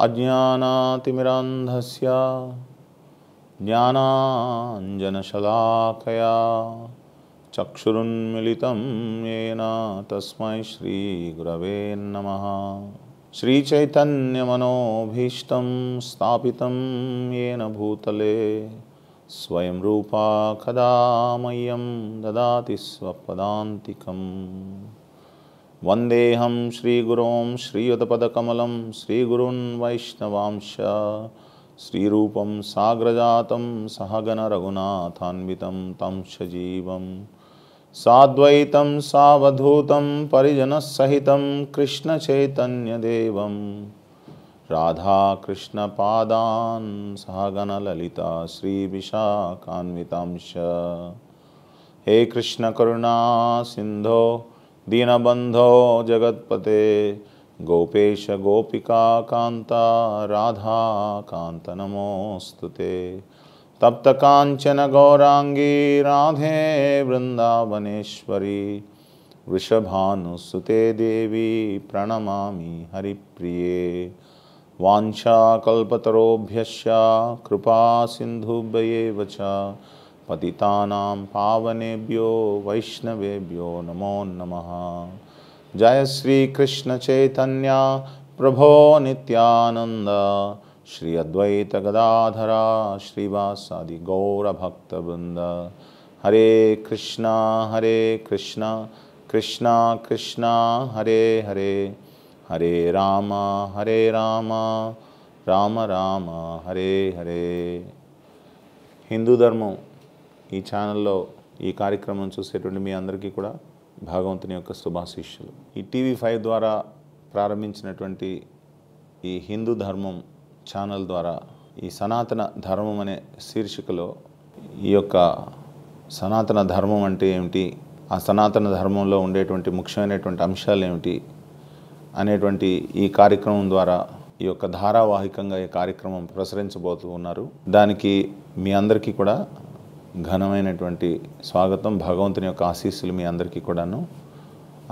अज्ञानातिमिरान्धस्य ज्ञानाञ्जनशलाकया चक्षुरुन्मिलितं येन तस्मै श्रीगुरवे नमः श्रीचैतन्यमनोभीष्टं स्थापितं येन भूतले स्वयं रूपा कदा मह्यं ददाति स्वपदान्तिकं वन्देऽहं श्रीगुरों श्रीयुतपदकमलं श्रीगुरुन् वैष्णवांश श्रीरूपं साग्रजातं सहगनरघुनाथान्वितं तंश्च जीवम् साद्वैतं सावधूतं परिजनसहितं कृष्णचैतन्यदेवं राधाकृष्णपादान् सहगणललिता श्रीविशाखान्वितांश हे कृष्णकरुणा सिंधो दीनबंधो जगत्पते गोपेश गोपिका राधा राधाकान्त नमोऽस्तु ते तप्त कांचन गौरांगी राधे वृंदावनेश्वरी वृषभानुसुते देवी प्रणमा हरिप्रिय वाञ्छाकल्पतरोभ्यश्च कृपा सिंधुभ्य पति पावनेभ्यो वैष्णवेभ्यो नमो नमः जय श्री कृष्ण चैतन्य प्रभो निनंद శ్రీ అద్వైత గదాధర శ్రీవాసాది బృంద హరే కృష్ణ హరే కృష్ణ కృష్ణ కృష్ణ హరే హరే హరే రామ హరే రామ రామ రామ హరే హరే హిందూ ధర్మం ఈ ఛానల్లో ఈ కార్యక్రమం చూసేటువంటి మీ అందరికీ కూడా భగవంతుని యొక్క శుభాశిష్యులు ఈ టీవీ ఫైవ్ ద్వారా ప్రారంభించినటువంటి ఈ హిందూ ధర్మం ఛానల్ ద్వారా ఈ సనాతన ధర్మం అనే శీర్షికలో ఈ యొక్క సనాతన ధర్మం అంటే ఏమిటి ఆ సనాతన ధర్మంలో ఉండేటువంటి ముఖ్యమైనటువంటి అంశాలు ఏమిటి అనేటువంటి ఈ కార్యక్రమం ద్వారా ఈ యొక్క ధారావాహికంగా ఈ కార్యక్రమం ప్రసరించబోతూ ఉన్నారు దానికి మీ అందరికీ కూడా ఘనమైనటువంటి స్వాగతం భగవంతుని యొక్క ఆశీస్సులు మీ అందరికీ కూడాను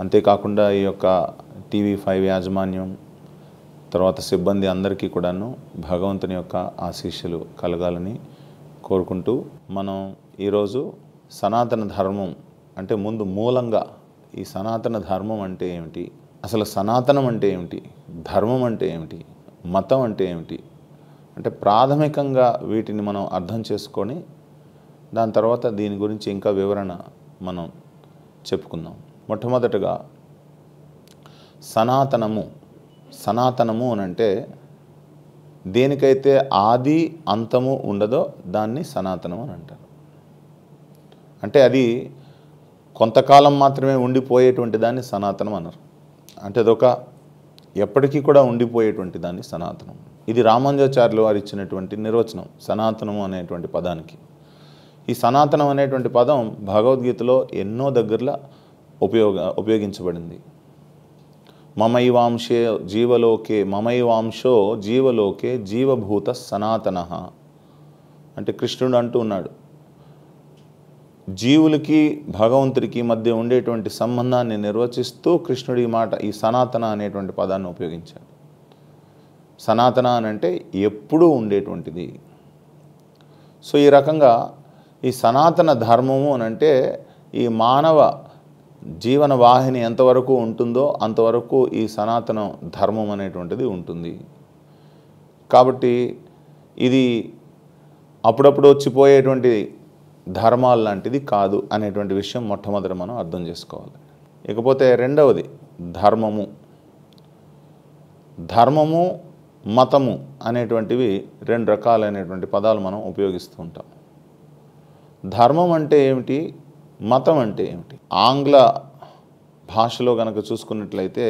అంతేకాకుండా ఈ యొక్క టీవీ ఫైవ్ యాజమాన్యం తర్వాత సిబ్బంది అందరికీ కూడాను భగవంతుని యొక్క ఆశీస్సులు కలగాలని కోరుకుంటూ మనం ఈరోజు సనాతన ధర్మం అంటే ముందు మూలంగా ఈ సనాతన ధర్మం అంటే ఏమిటి అసలు సనాతనం అంటే ఏమిటి ధర్మం అంటే ఏమిటి మతం అంటే ఏమిటి అంటే ప్రాథమికంగా వీటిని మనం అర్థం చేసుకొని దాని తర్వాత దీని గురించి ఇంకా వివరణ మనం చెప్పుకుందాం మొట్టమొదటగా సనాతనము సనాతనము అని అంటే దేనికైతే ఆది అంతము ఉండదో దాన్ని సనాతనం అని అంటారు అంటే అది కొంతకాలం మాత్రమే ఉండిపోయేటువంటి దాన్ని సనాతనం అన్నారు అంటే అదొక ఎప్పటికీ కూడా ఉండిపోయేటువంటి దాన్ని సనాతనం ఇది రామాంజాచార్యులు వారు ఇచ్చినటువంటి నిర్వచనం సనాతనము అనేటువంటి పదానికి ఈ సనాతనం అనేటువంటి పదం భగవద్గీతలో ఎన్నో దగ్గరలో ఉపయోగ ఉపయోగించబడింది మమైవాంశే జీవలోకే మమైవాంశో జీవలోకే జీవభూత సనాతన అంటే కృష్ణుడు అంటూ ఉన్నాడు జీవులకి భగవంతుడికి మధ్య ఉండేటువంటి సంబంధాన్ని నిర్వచిస్తూ కృష్ణుడి మాట ఈ సనాతన అనేటువంటి పదాన్ని ఉపయోగించాడు సనాతన అని అంటే ఎప్పుడూ ఉండేటువంటిది సో ఈ రకంగా ఈ సనాతన ధర్మము అని అంటే ఈ మానవ జీవన వాహిని ఎంతవరకు ఉంటుందో అంతవరకు ఈ సనాతన ధర్మం అనేటువంటిది ఉంటుంది కాబట్టి ఇది అప్పుడప్పుడు వచ్చిపోయేటువంటి ధర్మాలు లాంటిది కాదు అనేటువంటి విషయం మొట్టమొదటి మనం అర్థం చేసుకోవాలి ఇకపోతే రెండవది ధర్మము ధర్మము మతము అనేటువంటివి రెండు రకాలైనటువంటి పదాలు మనం ఉపయోగిస్తూ ఉంటాం ధర్మం అంటే ఏమిటి మతం అంటే ఏమిటి ఆంగ్ల భాషలో కనుక చూసుకున్నట్లయితే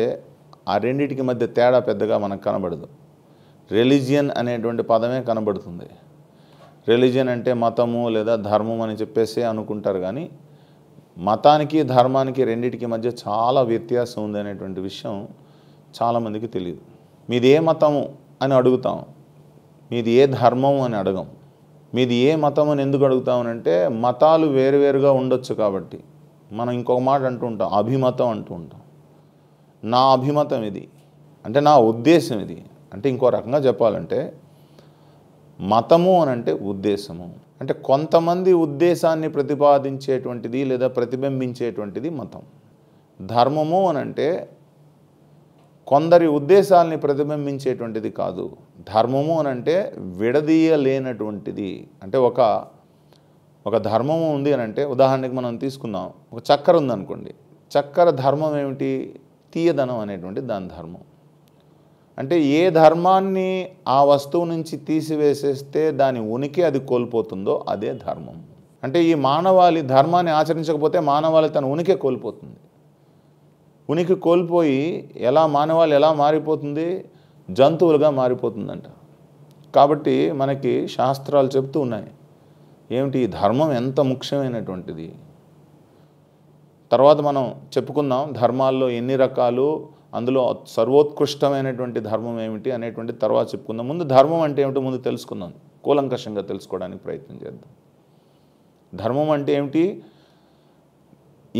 ఆ రెండింటికి మధ్య తేడా పెద్దగా మనకు కనబడదు రిలీజియన్ అనేటువంటి పదమే కనబడుతుంది రిలీజియన్ అంటే మతము లేదా ధర్మం అని చెప్పేసి అనుకుంటారు కానీ మతానికి ధర్మానికి రెండింటికి మధ్య చాలా వ్యత్యాసం ఉంది అనేటువంటి విషయం చాలామందికి తెలియదు మీది ఏ మతము అని అడుగుతాం మీది ఏ ధర్మం అని అడగం మీది ఏ మతం అని ఎందుకు అడుగుతామనంటే మతాలు వేరువేరుగా ఉండొచ్చు కాబట్టి మనం ఇంకొక మాట అంటూ ఉంటాం అభిమతం అంటూ ఉంటాం నా అభిమతం ఇది అంటే నా ఉద్దేశం ఇది అంటే ఇంకో రకంగా చెప్పాలంటే మతము అని అంటే ఉద్దేశము అంటే కొంతమంది ఉద్దేశాన్ని ప్రతిపాదించేటువంటిది లేదా ప్రతిబింబించేటువంటిది మతం ధర్మము అని అంటే కొందరి ఉద్దేశాలని ప్రతిబింబించేటువంటిది కాదు ధర్మము అని అంటే విడదీయలేనటువంటిది అంటే ఒక ఒక ధర్మము ఉంది అని అంటే ఉదాహరణకి మనం తీసుకుందాం ఒక చక్కెర ఉందనుకోండి చక్కెర ధర్మం ఏమిటి తీయదనం అనేటువంటి దాని ధర్మం అంటే ఏ ధర్మాన్ని ఆ వస్తువు నుంచి తీసివేసేస్తే దాని ఉనికి అది కోల్పోతుందో అదే ధర్మం అంటే ఈ మానవాళి ధర్మాన్ని ఆచరించకపోతే మానవాళి తన ఉనికి కోల్పోతుంది ఉనికి కోల్పోయి ఎలా మానవాళి ఎలా మారిపోతుంది జంతువులుగా మారిపోతుందంట కాబట్టి మనకి శాస్త్రాలు చెప్తూ ఉన్నాయి ఏమిటి ధర్మం ఎంత ముఖ్యమైనటువంటిది తర్వాత మనం చెప్పుకుందాం ధర్మాల్లో ఎన్ని రకాలు అందులో సర్వోత్కృష్టమైనటువంటి ధర్మం ఏమిటి అనేటువంటి తర్వాత చెప్పుకుందాం ముందు ధర్మం అంటే ఏమిటో ముందు తెలుసుకుందాం కూలంకషంగా తెలుసుకోవడానికి ప్రయత్నం చేద్దాం ధర్మం అంటే ఏమిటి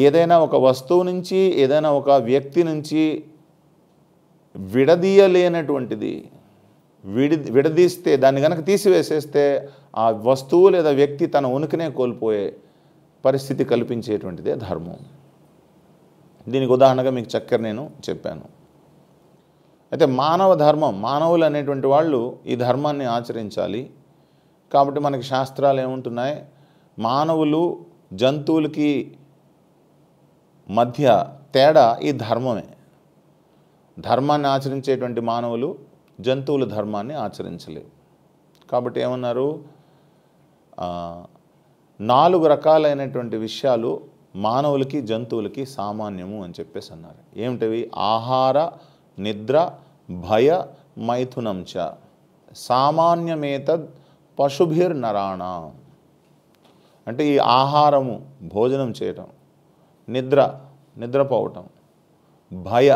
ఏదైనా ఒక వస్తువు నుంచి ఏదైనా ఒక వ్యక్తి నుంచి విడదీయలేనటువంటిది విడి విడదీస్తే దాన్ని కనుక తీసివేసేస్తే ఆ వస్తువు లేదా వ్యక్తి తన ఉనికినే కోల్పోయే పరిస్థితి కల్పించేటువంటిదే ధర్మం దీనికి ఉదాహరణగా మీకు చక్కెర నేను చెప్పాను అయితే మానవ ధర్మం మానవులు అనేటువంటి వాళ్ళు ఈ ధర్మాన్ని ఆచరించాలి కాబట్టి మనకి శాస్త్రాలు ఏముంటున్నాయి మానవులు జంతువులకి మధ్య తేడా ఈ ధర్మమే ధర్మాన్ని ఆచరించేటువంటి మానవులు జంతువుల ధర్మాన్ని ఆచరించలేవు కాబట్టి ఏమన్నారు నాలుగు రకాలైనటువంటి విషయాలు మానవులకి జంతువులకి సామాన్యము అని చెప్పేసి అన్నారు ఏమిటవి ఆహార నిద్ర భయ మైథునంచ సామాన్యమేతద్ పశుభిర్ నరాణ అంటే ఈ ఆహారము భోజనం చేయటం నిద్ర నిద్రపోవటం భయ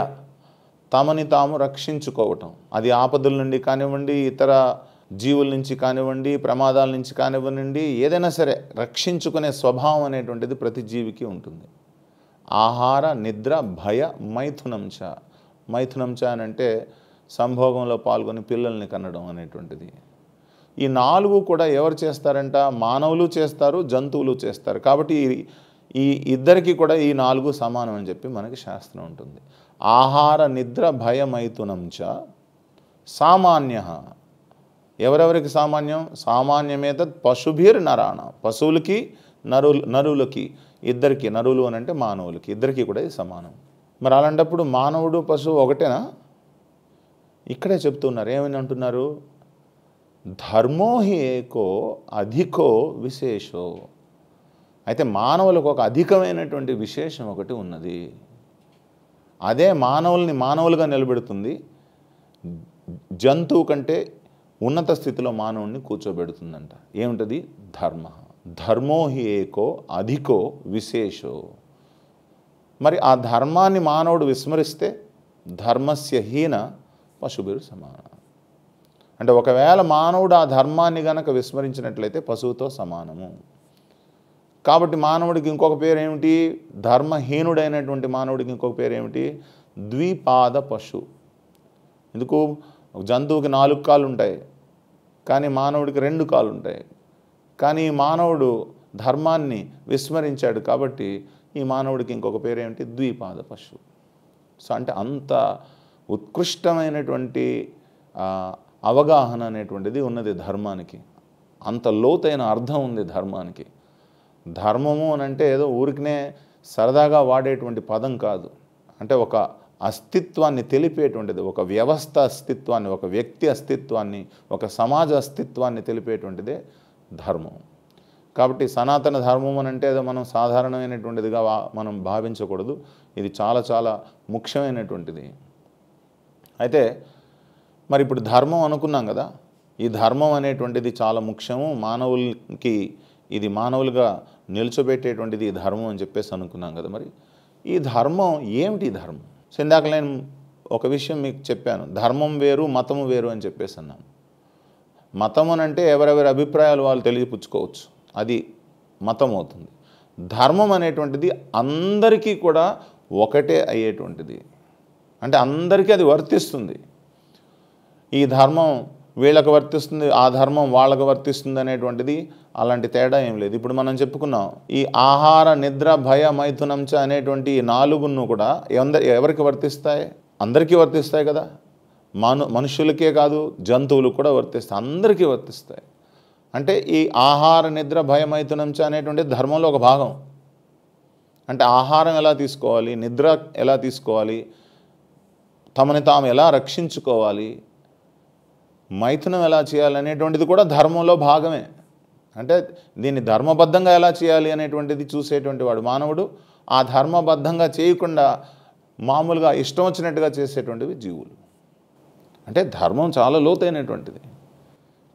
తమని తాము రక్షించుకోవటం అది ఆపదల నుండి కానివ్వండి ఇతర జీవుల నుంచి కానివ్వండి ప్రమాదాల నుంచి కానివ్వండి ఏదైనా సరే రక్షించుకునే స్వభావం అనేటువంటిది ప్రతి జీవికి ఉంటుంది ఆహార నిద్ర భయ మైథునంచ మైథునంచ అని అంటే సంభోగంలో పాల్గొని పిల్లల్ని కనడం అనేటువంటిది ఈ నాలుగు కూడా ఎవరు చేస్తారంట మానవులు చేస్తారు జంతువులు చేస్తారు కాబట్టి ఈ ఇద్దరికి కూడా ఈ నాలుగు సమానం అని చెప్పి మనకి శాస్త్రం ఉంటుంది ఆహార నిద్ర భయమైతునంచ సామాన్య ఎవరెవరికి సామాన్యం సామాన్యమేత పశుభీర్ నరాణ పశువులకి నరులు నరులకి ఇద్దరికి నరులు అని అంటే మానవులకి ఇద్దరికి కూడా ఇది సమానం మరి అలాంటప్పుడు మానవుడు పశువు ఒకటేనా ఇక్కడే చెప్తున్నారు ఏమని అంటున్నారు ధర్మోహి ఏకో అధికో విశేషో అయితే మానవులకు ఒక అధికమైనటువంటి విశేషం ఒకటి ఉన్నది అదే మానవుల్ని మానవులుగా నిలబెడుతుంది జంతువు కంటే ఉన్నత స్థితిలో మానవుణ్ణి కూర్చోబెడుతుందంట ఏమిటది ధర్మ ధర్మో హి ఏకో అధికో విశేషో మరి ఆ ధర్మాన్ని మానవుడు విస్మరిస్తే ధర్మస్య హీన పశుబిరు సమానం అంటే ఒకవేళ మానవుడు ఆ ధర్మాన్ని గనక విస్మరించినట్లయితే పశువుతో సమానము కాబట్టి మానవుడికి ఇంకొక పేరేమిటి ధర్మహీనుడైనటువంటి మానవుడికి ఇంకొక పేరేమిటి ద్విపాద పశు ఎందుకు జంతువుకి నాలుగు కాళ్ళు ఉంటాయి కానీ మానవుడికి రెండు కాళ్ళు ఉంటాయి కానీ మానవుడు ధర్మాన్ని విస్మరించాడు కాబట్టి ఈ మానవుడికి ఇంకొక పేరేమిటి ద్విపాద పశు సో అంటే అంత ఉత్కృష్టమైనటువంటి అవగాహన అనేటువంటిది ఉన్నది ధర్మానికి అంత లోతైన అర్థం ఉంది ధర్మానికి ధర్మము అని అంటే ఏదో ఊరికినే సరదాగా వాడేటువంటి పదం కాదు అంటే ఒక అస్తిత్వాన్ని తెలిపేటువంటిది ఒక వ్యవస్థ అస్తిత్వాన్ని ఒక వ్యక్తి అస్తిత్వాన్ని ఒక సమాజ అస్తిత్వాన్ని తెలిపేటువంటిదే ధర్మం కాబట్టి సనాతన ధర్మం అని అంటే ఏదో మనం సాధారణమైనటువంటిదిగా మనం భావించకూడదు ఇది చాలా చాలా ముఖ్యమైనటువంటిది అయితే మరి ఇప్పుడు ధర్మం అనుకున్నాం కదా ఈ ధర్మం అనేటువంటిది చాలా ముఖ్యము మానవులకి ఇది మానవులుగా నిల్చోబెట్టేటువంటిది ధర్మం అని చెప్పేసి అనుకున్నాం కదా మరి ఈ ధర్మం ఏమిటి ధర్మం ఇందాక నేను ఒక విషయం మీకు చెప్పాను ధర్మం వేరు మతము వేరు అని చెప్పేసి అన్నాను మతం అంటే ఎవరెవరి అభిప్రాయాలు వాళ్ళు తెలియపుచ్చుకోవచ్చు అది మతం అవుతుంది ధర్మం అనేటువంటిది అందరికీ కూడా ఒకటే అయ్యేటువంటిది అంటే అందరికీ అది వర్తిస్తుంది ఈ ధర్మం వీళ్ళకు వర్తిస్తుంది ఆ ధర్మం వాళ్ళకు వర్తిస్తుంది అనేటువంటిది అలాంటి తేడా ఏం లేదు ఇప్పుడు మనం చెప్పుకున్నాం ఈ ఆహార నిద్ర భయ మైథునంచ అనేటువంటి నాలుగును కూడా ఎందరి ఎవరికి వర్తిస్తాయి అందరికీ వర్తిస్తాయి కదా మను మనుషులకే కాదు జంతువులకు కూడా వర్తిస్తాయి అందరికీ వర్తిస్తాయి అంటే ఈ ఆహార నిద్ర భయ మైథునంచ అనేటువంటి ధర్మంలో ఒక భాగం అంటే ఆహారం ఎలా తీసుకోవాలి నిద్ర ఎలా తీసుకోవాలి తమని తాము ఎలా రక్షించుకోవాలి మైథునం ఎలా చేయాలి అనేటువంటిది కూడా ధర్మంలో భాగమే అంటే దీన్ని ధర్మబద్ధంగా ఎలా చేయాలి అనేటువంటిది చూసేటువంటి వాడు మానవుడు ఆ ధర్మబద్ధంగా చేయకుండా మామూలుగా ఇష్టం వచ్చినట్టుగా చేసేటువంటివి జీవులు అంటే ధర్మం చాలా లోతైనటువంటిది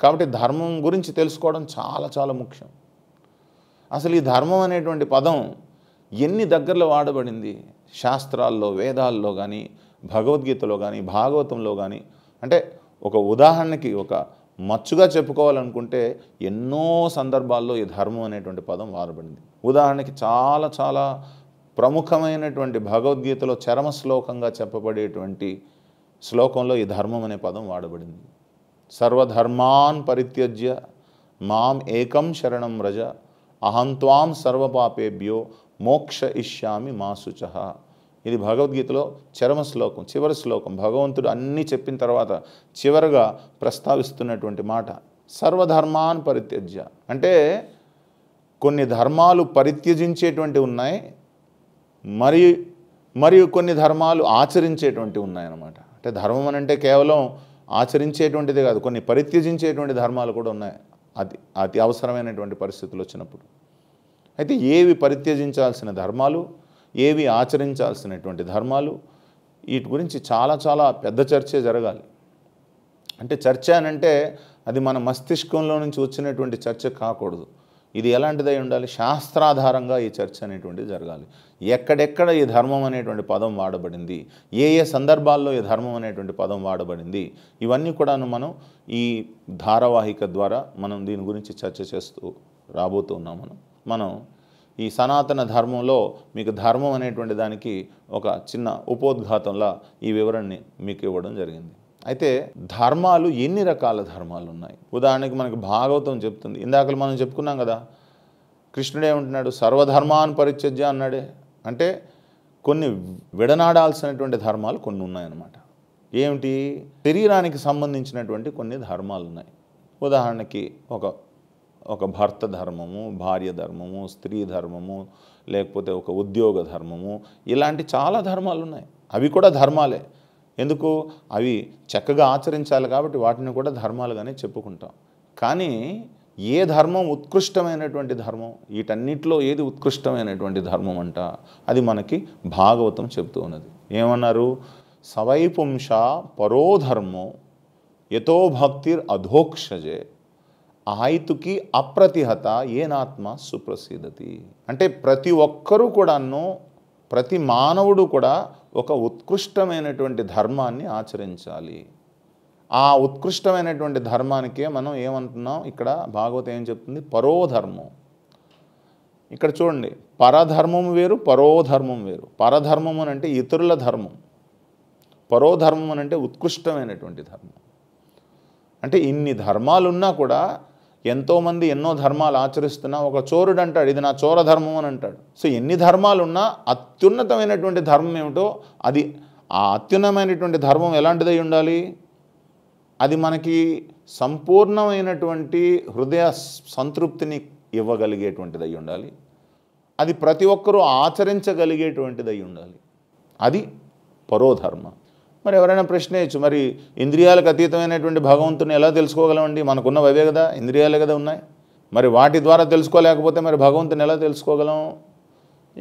కాబట్టి ధర్మం గురించి తెలుసుకోవడం చాలా చాలా ముఖ్యం అసలు ఈ ధర్మం అనేటువంటి పదం ఎన్ని దగ్గరలో వాడబడింది శాస్త్రాల్లో వేదాల్లో కానీ భగవద్గీతలో కానీ భాగవతంలో కానీ అంటే ఒక ఉదాహరణకి ఒక మచ్చుగా చెప్పుకోవాలనుకుంటే ఎన్నో సందర్భాల్లో ఈ ధర్మం అనేటువంటి పదం వాడబడింది ఉదాహరణకి చాలా చాలా ప్రముఖమైనటువంటి భగవద్గీతలో చరమ శ్లోకంగా చెప్పబడేటువంటి శ్లోకంలో ఈ ధర్మం అనే పదం వాడబడింది సర్వధర్మాన్ పరిత్యజ్య మాం ఏకం శరణం రజ అహం త్వాం సర్వపాపేభ్యో మోక్ష ఇష్యామి మాసుచ ఇది భగవద్గీతలో చరమ శ్లోకం చివరి శ్లోకం భగవంతుడు అన్నీ చెప్పిన తర్వాత చివరగా ప్రస్తావిస్తున్నటువంటి మాట సర్వధర్మాన్ పరిత్యజ్య అంటే కొన్ని ధర్మాలు పరిత్యజించేటువంటి ఉన్నాయి మరి మరియు కొన్ని ధర్మాలు ఆచరించేటువంటి ఉన్నాయన్నమాట అంటే ధర్మం అంటే కేవలం ఆచరించేటువంటిదే కాదు కొన్ని పరిత్యజించేటువంటి ధర్మాలు కూడా ఉన్నాయి అతి అతి అవసరమైనటువంటి పరిస్థితులు వచ్చినప్పుడు అయితే ఏవి పరిత్యజించాల్సిన ధర్మాలు ఏవి ఆచరించాల్సినటువంటి ధర్మాలు వీటి గురించి చాలా చాలా పెద్ద చర్చే జరగాలి అంటే చర్చ అనంటే అది మన మస్తిష్కంలో నుంచి వచ్చినటువంటి చర్చ కాకూడదు ఇది ఎలాంటిదై ఉండాలి శాస్త్రాధారంగా ఈ చర్చ అనేటువంటిది జరగాలి ఎక్కడెక్కడ ఈ ధర్మం అనేటువంటి పదం వాడబడింది ఏ ఏ సందర్భాల్లో ఈ ధర్మం అనేటువంటి పదం వాడబడింది ఇవన్నీ కూడాను మనం ఈ ధారావాహిక ద్వారా మనం దీని గురించి చర్చ చేస్తూ రాబోతున్నాం మనం మనం ఈ సనాతన ధర్మంలో మీకు ధర్మం అనేటువంటి దానికి ఒక చిన్న ఉపోద్ఘాతంలా ఈ వివరణని మీకు ఇవ్వడం జరిగింది అయితే ధర్మాలు ఎన్ని రకాల ధర్మాలు ఉన్నాయి ఉదాహరణకి మనకి భాగవతం చెప్తుంది ఇందాకలు మనం చెప్పుకున్నాం కదా కృష్ణుడే ఉంటున్నాడు సర్వధర్మాన్ పరిచర్య అన్నాడే అంటే కొన్ని విడనాడాల్సినటువంటి ధర్మాలు కొన్ని ఉన్నాయన్నమాట ఏమిటి శరీరానికి సంబంధించినటువంటి కొన్ని ధర్మాలు ఉన్నాయి ఉదాహరణకి ఒక ఒక భర్త ధర్మము భార్య ధర్మము స్త్రీ ధర్మము లేకపోతే ఒక ఉద్యోగ ధర్మము ఇలాంటి చాలా ధర్మాలు ఉన్నాయి అవి కూడా ధర్మాలే ఎందుకు అవి చక్కగా ఆచరించాలి కాబట్టి వాటిని కూడా ధర్మాలుగానే చెప్పుకుంటాం కానీ ఏ ధర్మం ఉత్కృష్టమైనటువంటి ధర్మం వీటన్నిటిలో ఏది ఉత్కృష్టమైనటువంటి ధర్మం అంట అది మనకి భాగవతం చెబుతూ ఉన్నది ఏమన్నారు సవైపుంష పరోధర్మం ఎతో భక్తిర్ అధోక్షజే ఆయుతుకి అప్రతిహత ఏనాత్మ సుప్రసిద్ధతి అంటే ప్రతి ఒక్కరూ కూడాను ప్రతి మానవుడు కూడా ఒక ఉత్కృష్టమైనటువంటి ధర్మాన్ని ఆచరించాలి ఆ ఉత్కృష్టమైనటువంటి ధర్మానికే మనం ఏమంటున్నాం ఇక్కడ భాగవతం ఏం చెప్తుంది పరోధర్మం ఇక్కడ చూడండి పరధర్మం వేరు పరోధర్మం వేరు పరధర్మం అని అంటే ఇతరుల ధర్మం పరోధర్మం అని అంటే ఉత్కృష్టమైనటువంటి ధర్మం అంటే ఇన్ని ధర్మాలున్నా కూడా ఎంతోమంది ఎన్నో ధర్మాలు ఆచరిస్తున్నా ఒక చోరుడు అంటాడు ఇది నా చోర ధర్మం అని అంటాడు సో ఎన్ని ధర్మాలు ఉన్నా అత్యున్నతమైనటువంటి ధర్మం ఏమిటో అది ఆ అత్యున్నమైనటువంటి ధర్మం ఎలాంటిదై ఉండాలి అది మనకి సంపూర్ణమైనటువంటి హృదయ సంతృప్తిని ఇవ్వగలిగేటువంటిది అయి ఉండాలి అది ప్రతి ఒక్కరూ ఆచరించగలిగేటువంటిది అయి ఉండాలి అది పరోధర్మ మరి ఎవరైనా వేయచ్చు మరి ఇంద్రియాలకు అతీతమైనటువంటి భగవంతుని ఎలా తెలుసుకోగలమండి మనకున్న అవే కదా ఇంద్రియాలే కదా ఉన్నాయి మరి వాటి ద్వారా తెలుసుకోలేకపోతే మరి భగవంతుని ఎలా తెలుసుకోగలం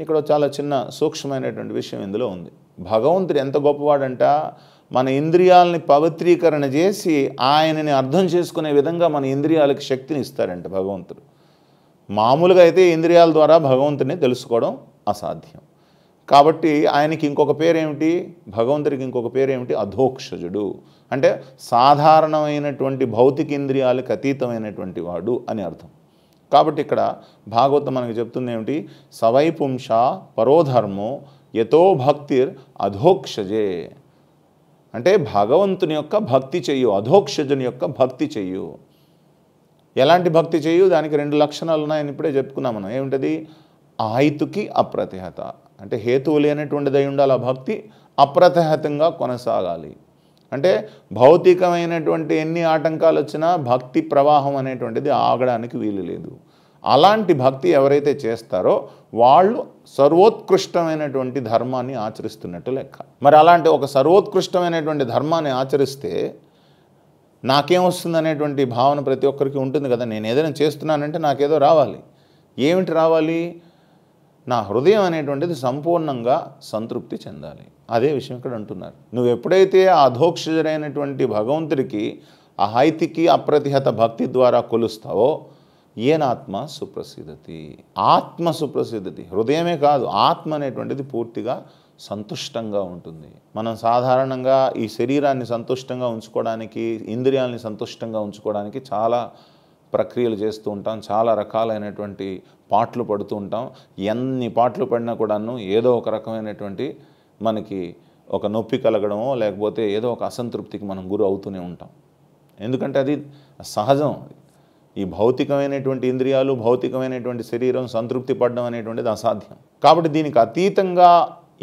ఇక్కడ చాలా చిన్న సూక్ష్మమైనటువంటి విషయం ఇందులో ఉంది భగవంతుడు ఎంత గొప్పవాడంట మన ఇంద్రియాలని పవిత్రీకరణ చేసి ఆయనని అర్థం చేసుకునే విధంగా మన ఇంద్రియాలకు శక్తిని ఇస్తాడంట భగవంతుడు మామూలుగా అయితే ఇంద్రియాల ద్వారా భగవంతుని తెలుసుకోవడం అసాధ్యం కాబట్టి ఆయనకి ఇంకొక పేరేమిటి భగవంతుడికి ఇంకొక పేరేమిటి అధోక్షజుడు అంటే సాధారణమైనటువంటి భౌతిక ఇంద్రియాలకు అతీతమైనటువంటి వాడు అని అర్థం కాబట్టి ఇక్కడ భాగవతం మనకు చెప్తుంది ఏమిటి సవైపుంష పరోధర్మో యతో భక్తిర్ అధోక్షజే అంటే భగవంతుని యొక్క భక్తి చెయ్యు అధోక్షజుని యొక్క భక్తి చెయ్యు ఎలాంటి భక్తి చెయ్యు దానికి రెండు లక్షణాలు ఉన్నాయని ఇప్పుడే చెప్పుకున్నాం మనం ఏమిటది ఆయుతుకి అప్రతిహత అంటే హేతువు లేనటువంటిదై ఉండాలి ఆ భక్తి అప్రతహతంగా కొనసాగాలి అంటే భౌతికమైనటువంటి ఎన్ని ఆటంకాలు వచ్చినా భక్తి ప్రవాహం అనేటువంటిది ఆగడానికి వీలు లేదు అలాంటి భక్తి ఎవరైతే చేస్తారో వాళ్ళు సర్వోత్కృష్టమైనటువంటి ధర్మాన్ని ఆచరిస్తున్నట్టు లెక్క మరి అలాంటి ఒక సర్వోత్కృష్టమైనటువంటి ధర్మాన్ని ఆచరిస్తే నాకేం వస్తుంది అనేటువంటి భావన ప్రతి ఒక్కరికి ఉంటుంది కదా నేను ఏదైనా చేస్తున్నానంటే నాకేదో రావాలి ఏమిటి రావాలి నా హృదయం అనేటువంటిది సంపూర్ణంగా సంతృప్తి చెందాలి అదే విషయం ఇక్కడ అంటున్నారు నువ్వు ఎప్పుడైతే అధోక్షజరైనటువంటి భగవంతుడికి అహైతికి అప్రతిహత భక్తి ద్వారా కొలుస్తావో ఏనాత్మ సుప్రసిద్ధతి ఆత్మ సుప్రసిద్ధతి హృదయమే కాదు ఆత్మ అనేటువంటిది పూర్తిగా సంతుష్టంగా ఉంటుంది మనం సాధారణంగా ఈ శరీరాన్ని సంతుష్టంగా ఉంచుకోవడానికి ఇంద్రియాలని సంతుష్టంగా ఉంచుకోవడానికి చాలా ప్రక్రియలు చేస్తూ ఉంటాం చాలా రకాలైనటువంటి పాటలు పడుతూ ఉంటాం ఎన్ని పాటలు పడినా కూడాను ఏదో ఒక రకమైనటువంటి మనకి ఒక నొప్పి కలగడమో లేకపోతే ఏదో ఒక అసంతృప్తికి మనం గురి అవుతూనే ఉంటాం ఎందుకంటే అది సహజం ఈ భౌతికమైనటువంటి ఇంద్రియాలు భౌతికమైనటువంటి శరీరం సంతృప్తి పడడం అనేటువంటిది అసాధ్యం కాబట్టి దీనికి అతీతంగా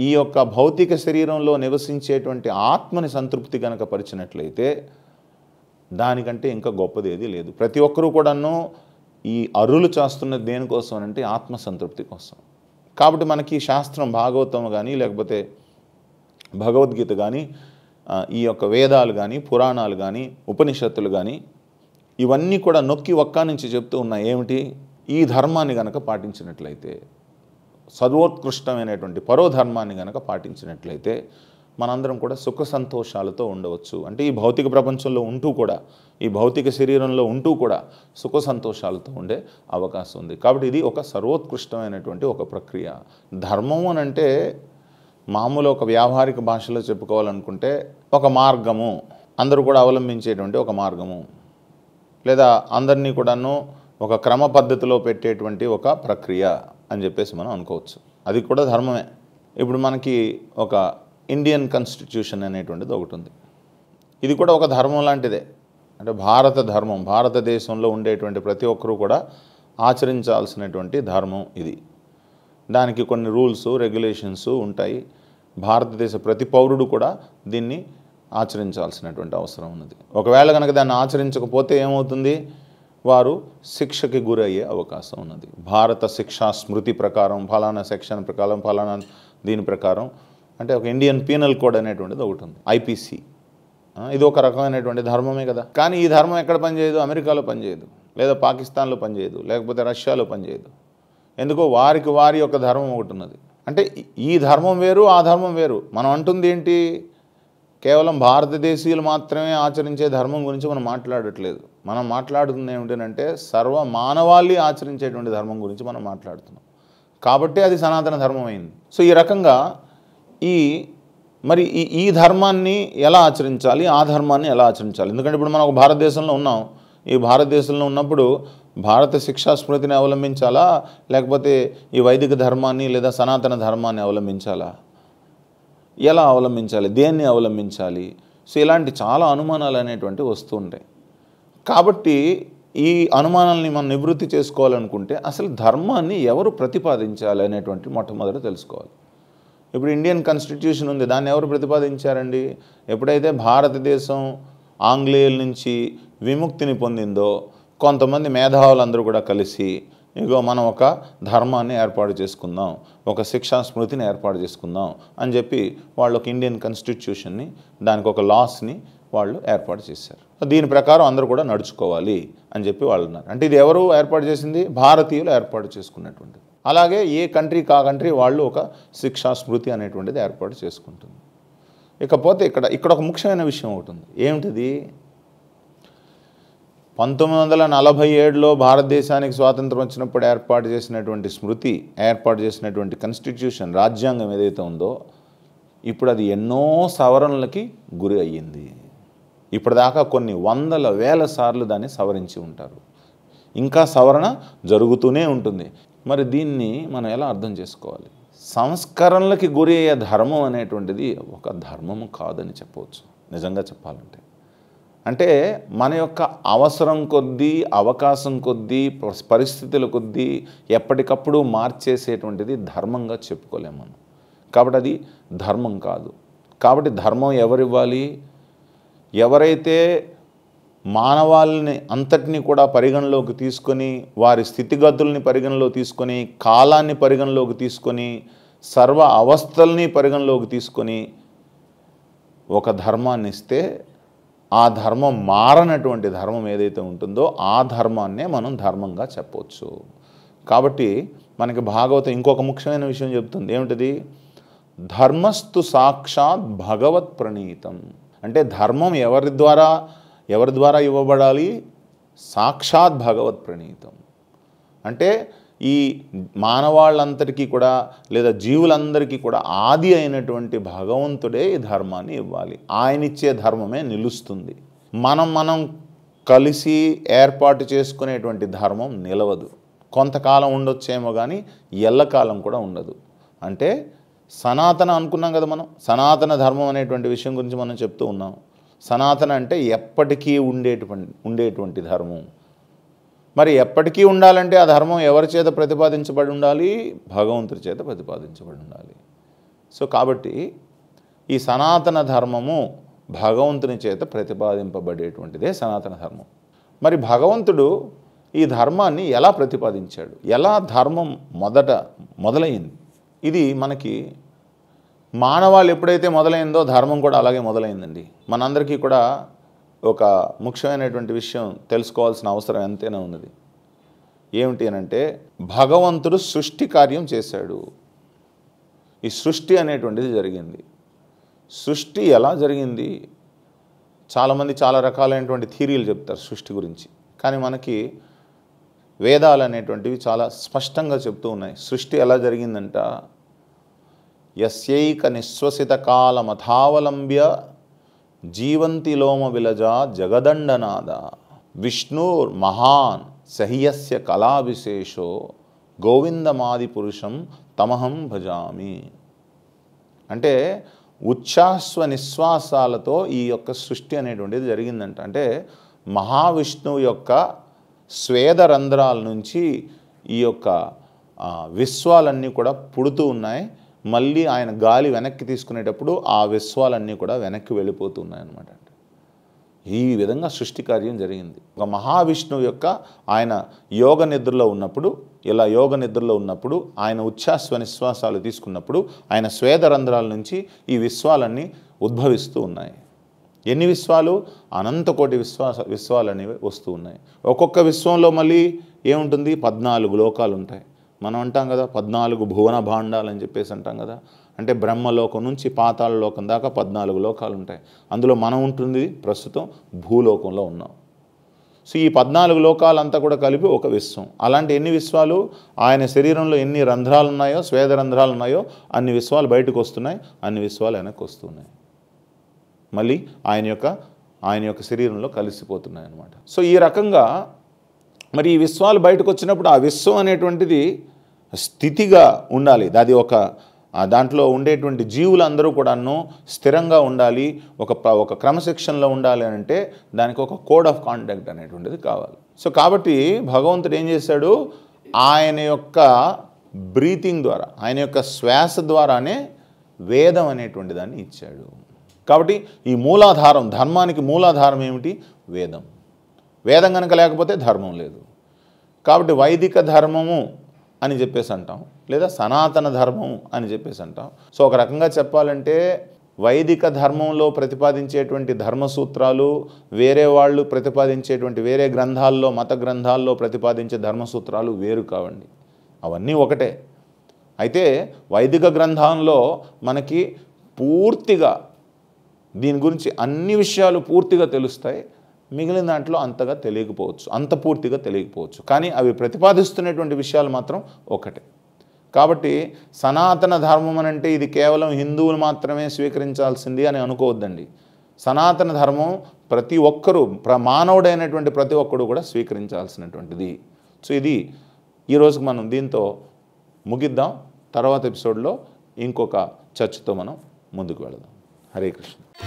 ఈ యొక్క భౌతిక శరీరంలో నివసించేటువంటి ఆత్మని సంతృప్తి కనుక పరిచినట్లయితే దానికంటే ఇంకా గొప్పది ఏది లేదు ప్రతి ఒక్కరూ కూడాను ఈ అరులు చేస్తున్న దేనికోసం అంటే ఆత్మసంతృప్తి కోసం కాబట్టి మనకి శాస్త్రం భాగవతం కానీ లేకపోతే భగవద్గీత కానీ ఈ యొక్క వేదాలు కానీ పురాణాలు కానీ ఉపనిషత్తులు కానీ ఇవన్నీ కూడా నొక్కి ఒక్క నుంచి చెప్తూ ఉన్నాయి ఏమిటి ఈ ధర్మాన్ని గనక పాటించినట్లయితే సర్వోత్కృష్టమైనటువంటి పరోధర్మాన్ని గనక పాటించినట్లయితే మనందరం కూడా సుఖ సంతోషాలతో ఉండవచ్చు అంటే ఈ భౌతిక ప్రపంచంలో ఉంటూ కూడా ఈ భౌతిక శరీరంలో ఉంటూ కూడా సుఖ సంతోషాలతో ఉండే అవకాశం ఉంది కాబట్టి ఇది ఒక సర్వోత్కృష్టమైనటువంటి ఒక ప్రక్రియ ధర్మం అని అంటే మామూలు ఒక వ్యావహారిక భాషలో చెప్పుకోవాలనుకుంటే ఒక మార్గము అందరూ కూడా అవలంబించేటువంటి ఒక మార్గము లేదా అందరినీ కూడాను ఒక క్రమ పద్ధతిలో పెట్టేటువంటి ఒక ప్రక్రియ అని చెప్పేసి మనం అనుకోవచ్చు అది కూడా ధర్మమే ఇప్పుడు మనకి ఒక ఇండియన్ కాన్స్టిట్యూషన్ అనేటువంటిది ఒకటి ఉంది ఇది కూడా ఒక ధర్మం లాంటిదే అంటే భారత ధర్మం భారతదేశంలో ఉండేటువంటి ప్రతి ఒక్కరూ కూడా ఆచరించాల్సినటువంటి ధర్మం ఇది దానికి కొన్ని రూల్స్ రెగ్యులేషన్స్ ఉంటాయి భారతదేశ ప్రతి పౌరుడు కూడా దీన్ని ఆచరించాల్సినటువంటి అవసరం ఉన్నది ఒకవేళ కనుక దాన్ని ఆచరించకపోతే ఏమవుతుంది వారు శిక్షకి గురయ్యే అవకాశం ఉన్నది భారత శిక్షా స్మృతి ప్రకారం ఫలానా సెక్షన్ ప్రకారం ఫలానా దీని ప్రకారం అంటే ఒక ఇండియన్ పీనల్ కోడ్ అనేటువంటిది ఒకటి ఉంది ఐపీసీ ఇది ఒక రకమైనటువంటి ధర్మమే కదా కానీ ఈ ధర్మం ఎక్కడ పనిచేయదు అమెరికాలో పనిచేయదు లేదా పాకిస్తాన్లో పనిచేయదు లేకపోతే రష్యాలో పనిచేయదు ఎందుకో వారికి వారి యొక్క ధర్మం ఒకటి ఉన్నది అంటే ఈ ధర్మం వేరు ఆ ధర్మం వేరు మనం అంటుంది ఏంటి కేవలం భారతదేశీయులు మాత్రమే ఆచరించే ధర్మం గురించి మనం మాట్లాడట్లేదు మనం మాట్లాడుతుంది ఏమిటంటే సర్వ మానవాళి ఆచరించేటువంటి ధర్మం గురించి మనం మాట్లాడుతున్నాం కాబట్టి అది సనాతన ధర్మం అయింది సో ఈ రకంగా ఈ మరి ఈ ఈ ధర్మాన్ని ఎలా ఆచరించాలి ఆ ధర్మాన్ని ఎలా ఆచరించాలి ఎందుకంటే ఇప్పుడు మనం ఒక భారతదేశంలో ఉన్నాం ఈ భారతదేశంలో ఉన్నప్పుడు భారత శిక్షా స్మృతిని అవలంబించాలా లేకపోతే ఈ వైదిక ధర్మాన్ని లేదా సనాతన ధర్మాన్ని అవలంబించాలా ఎలా అవలంబించాలి దేన్ని అవలంబించాలి సో ఇలాంటి చాలా అనుమానాలు అనేటువంటివి ఉంటాయి కాబట్టి ఈ అనుమానాలని మనం నివృత్తి చేసుకోవాలనుకుంటే అసలు ధర్మాన్ని ఎవరు ప్రతిపాదించాలి అనేటువంటి మొట్టమొదట తెలుసుకోవాలి ఇప్పుడు ఇండియన్ కాన్స్టిట్యూషన్ ఉంది దాన్ని ఎవరు ప్రతిపాదించారండి ఎప్పుడైతే భారతదేశం ఆంగ్లేయుల నుంచి విముక్తిని పొందిందో కొంతమంది మేధావులందరూ కూడా కలిసి ఇగో మనం ఒక ధర్మాన్ని ఏర్పాటు చేసుకుందాం ఒక శిక్షా స్మృతిని ఏర్పాటు చేసుకుందాం అని చెప్పి వాళ్ళు ఒక ఇండియన్ కాన్స్టిట్యూషన్ని దానికి ఒక లాస్ని వాళ్ళు ఏర్పాటు చేశారు దీని ప్రకారం అందరూ కూడా నడుచుకోవాలి అని చెప్పి వాళ్ళు ఉన్నారు అంటే ఇది ఎవరు ఏర్పాటు చేసింది భారతీయులు ఏర్పాటు చేసుకున్నటువంటిది అలాగే ఏ కంట్రీ కా కంట్రీ వాళ్ళు ఒక శిక్షా స్మృతి అనేటువంటిది ఏర్పాటు చేసుకుంటుంది ఇకపోతే ఇక్కడ ఇక్కడ ఒక ముఖ్యమైన విషయం ఒకటి ఏమిటిది పంతొమ్మిది వందల నలభై ఏడులో భారతదేశానికి స్వాతంత్రం వచ్చినప్పుడు ఏర్పాటు చేసినటువంటి స్మృతి ఏర్పాటు చేసినటువంటి కాన్స్టిట్యూషన్ రాజ్యాంగం ఏదైతే ఉందో ఇప్పుడు అది ఎన్నో సవరణలకి గురి అయ్యింది ఇప్పటిదాకా కొన్ని వందల వేల సార్లు దాన్ని సవరించి ఉంటారు ఇంకా సవరణ జరుగుతూనే ఉంటుంది మరి దీన్ని మనం ఎలా అర్థం చేసుకోవాలి సంస్కరణలకి గురి అయ్యే ధర్మం అనేటువంటిది ఒక ధర్మము కాదని చెప్పవచ్చు నిజంగా చెప్పాలంటే అంటే మన యొక్క అవసరం కొద్దీ అవకాశం కొద్దీ పరిస్థితుల కొద్దీ ఎప్పటికప్పుడు మార్చేసేటువంటిది ధర్మంగా చెప్పుకోలేము మనం కాబట్టి అది ధర్మం కాదు కాబట్టి ధర్మం ఎవరివ్వాలి ఎవరైతే మానవాళ్ళని అంతటినీ కూడా పరిగణలోకి తీసుకొని వారి స్థితిగతుల్ని పరిగణలో తీసుకొని కాలాన్ని పరిగణలోకి తీసుకొని సర్వ అవస్థల్ని పరిగణలోకి తీసుకొని ఒక ధర్మాన్ని ఇస్తే ఆ ధర్మం మారనటువంటి ధర్మం ఏదైతే ఉంటుందో ఆ ధర్మాన్నే మనం ధర్మంగా చెప్పవచ్చు కాబట్టి మనకి భాగవతం ఇంకొక ముఖ్యమైన విషయం చెప్తుంది ఏమిటిది ధర్మస్తు సాక్షాత్ భగవత్ ప్రణీతం అంటే ధర్మం ఎవరి ద్వారా ఎవరి ద్వారా ఇవ్వబడాలి సాక్షాత్ భగవత్ ప్రణీతం అంటే ఈ మానవాళ్ళందరికీ కూడా లేదా జీవులందరికీ కూడా ఆది అయినటువంటి భగవంతుడే ఈ ధర్మాన్ని ఇవ్వాలి ఆయనిచ్చే ధర్మమే నిలుస్తుంది మనం మనం కలిసి ఏర్పాటు చేసుకునేటువంటి ధర్మం నిలవదు కొంతకాలం ఉండొచ్చేమో కానీ ఎల్లకాలం కూడా ఉండదు అంటే సనాతన అనుకున్నాం కదా మనం సనాతన ధర్మం అనేటువంటి విషయం గురించి మనం చెప్తూ ఉన్నాం సనాతన అంటే ఎప్పటికీ ఉండేటువంటి ఉండేటువంటి ధర్మం మరి ఎప్పటికీ ఉండాలంటే ఆ ధర్మం ఎవరి చేత ప్రతిపాదించబడి ఉండాలి భగవంతుడి చేత ప్రతిపాదించబడి ఉండాలి సో కాబట్టి ఈ సనాతన ధర్మము భగవంతుని చేత ప్రతిపాదింపబడేటువంటిదే సనాతన ధర్మం మరి భగవంతుడు ఈ ధర్మాన్ని ఎలా ప్రతిపాదించాడు ఎలా ధర్మం మొదట మొదలైంది ఇది మనకి మానవాళి ఎప్పుడైతే మొదలైందో ధర్మం కూడా అలాగే మొదలైందండి మనందరికీ కూడా ఒక ముఖ్యమైనటువంటి విషయం తెలుసుకోవాల్సిన అవసరం ఎంతైనా ఉన్నది ఏమిటి అనంటే భగవంతుడు సృష్టి కార్యం చేశాడు ఈ సృష్టి అనేటువంటిది జరిగింది సృష్టి ఎలా జరిగింది చాలామంది చాలా రకాలైనటువంటి థీరీలు చెప్తారు సృష్టి గురించి కానీ మనకి వేదాలు అనేటువంటివి చాలా స్పష్టంగా చెప్తూ ఉన్నాయి సృష్టి ఎలా జరిగిందంట యస్యైక నిశ్వసిత కాలమథావలంబ్య జీవంతి లోమ విలజ జగదండనాద విష్ణుర్ మహాన్ సహియస్య కళావిశేషో గోవిందమాది పురుషం తమహం భజామి అంటే ఉచ్ఛాస్వ నిశ్వాసాలతో ఈ యొక్క సృష్టి అనేటువంటిది జరిగిందంట అంటే మహావిష్ణువు యొక్క స్వేద రంధ్రాల నుంచి ఈ యొక్క విశ్వాలన్నీ కూడా పుడుతూ ఉన్నాయి మళ్ళీ ఆయన గాలి వెనక్కి తీసుకునేటప్పుడు ఆ విశ్వాలన్నీ కూడా వెనక్కి వెళ్ళిపోతున్నాయన్నమాట ఈ విధంగా సృష్టి కార్యం జరిగింది ఒక మహావిష్ణువు యొక్క ఆయన యోగ నిద్రలో ఉన్నప్పుడు ఇలా యోగ నిద్రలో ఉన్నప్పుడు ఆయన ఉచ్ఛ్వాస నిశ్వాసాలు తీసుకున్నప్పుడు ఆయన స్వేదరంధ్రాల నుంచి ఈ విశ్వాలన్నీ ఉద్భవిస్తూ ఉన్నాయి ఎన్ని విశ్వాలు అనంతకోటి విశ్వాస విశ్వాలు అనేవి వస్తూ ఉన్నాయి ఒక్కొక్క విశ్వంలో మళ్ళీ ఏముంటుంది పద్నాలుగు లోకాలు ఉంటాయి మనం అంటాం కదా పద్నాలుగు భువన భాండాలు అని చెప్పేసి అంటాం కదా అంటే బ్రహ్మలోకం నుంచి పాతాళ లోకం దాకా పద్నాలుగు లోకాలు ఉంటాయి అందులో మనం ఉంటుంది ప్రస్తుతం భూలోకంలో ఉన్నాం సో ఈ పద్నాలుగు లోకాలంతా కూడా కలిపి ఒక విశ్వం అలాంటి ఎన్ని విశ్వాలు ఆయన శరీరంలో ఎన్ని రంధ్రాలు ఉన్నాయో స్వేద రంధ్రాలు ఉన్నాయో అన్ని విశ్వాలు బయటకు వస్తున్నాయి అన్ని విశ్వాలు వెనక్కి వస్తున్నాయి మళ్ళీ ఆయన యొక్క ఆయన యొక్క శరీరంలో కలిసిపోతున్నాయి అన్నమాట సో ఈ రకంగా మరి ఈ విశ్వాలు బయటకు వచ్చినప్పుడు ఆ విశ్వం అనేటువంటిది స్థితిగా ఉండాలి అది ఒక దాంట్లో ఉండేటువంటి జీవులందరూ కూడాను స్థిరంగా ఉండాలి ఒక ఒక క్రమశిక్షణలో ఉండాలి అంటే దానికి ఒక కోడ్ ఆఫ్ కాండక్ట్ అనేటువంటిది కావాలి సో కాబట్టి భగవంతుడు ఏం చేశాడు ఆయన యొక్క బ్రీతింగ్ ద్వారా ఆయన యొక్క శ్వాస ద్వారానే వేదం అనేటువంటి దాన్ని ఇచ్చాడు కాబట్టి ఈ మూలాధారం ధర్మానికి మూలాధారం ఏమిటి వేదం వేదం కనుక లేకపోతే ధర్మం లేదు కాబట్టి వైదిక ధర్మము అని చెప్పేసి అంటాం లేదా సనాతన ధర్మం అని చెప్పేసి అంటాం సో ఒక రకంగా చెప్పాలంటే వైదిక ధర్మంలో ప్రతిపాదించేటువంటి ధర్మసూత్రాలు వేరే వాళ్ళు ప్రతిపాదించేటువంటి వేరే గ్రంథాల్లో మత గ్రంథాల్లో ప్రతిపాదించే ధర్మసూత్రాలు వేరు కావండి అవన్నీ ఒకటే అయితే వైదిక గ్రంథంలో మనకి పూర్తిగా దీని గురించి అన్ని విషయాలు పూర్తిగా తెలుస్తాయి మిగిలిన దాంట్లో అంతగా తెలియకపోవచ్చు అంత పూర్తిగా తెలియకపోవచ్చు కానీ అవి ప్రతిపాదిస్తున్నటువంటి విషయాలు మాత్రం ఒకటే కాబట్టి సనాతన ధర్మం అనంటే ఇది కేవలం హిందువులు మాత్రమే స్వీకరించాల్సింది అని అనుకోవద్దండి సనాతన ధర్మం ప్రతి ఒక్కరూ ప్ర మానవుడైనటువంటి ప్రతి ఒక్కరు కూడా స్వీకరించాల్సినటువంటిది సో ఇది ఈరోజు మనం దీంతో ముగిద్దాం తర్వాత ఎపిసోడ్లో ఇంకొక చర్చతో మనం ముందుకు వెళదాం హరే కృష్ణ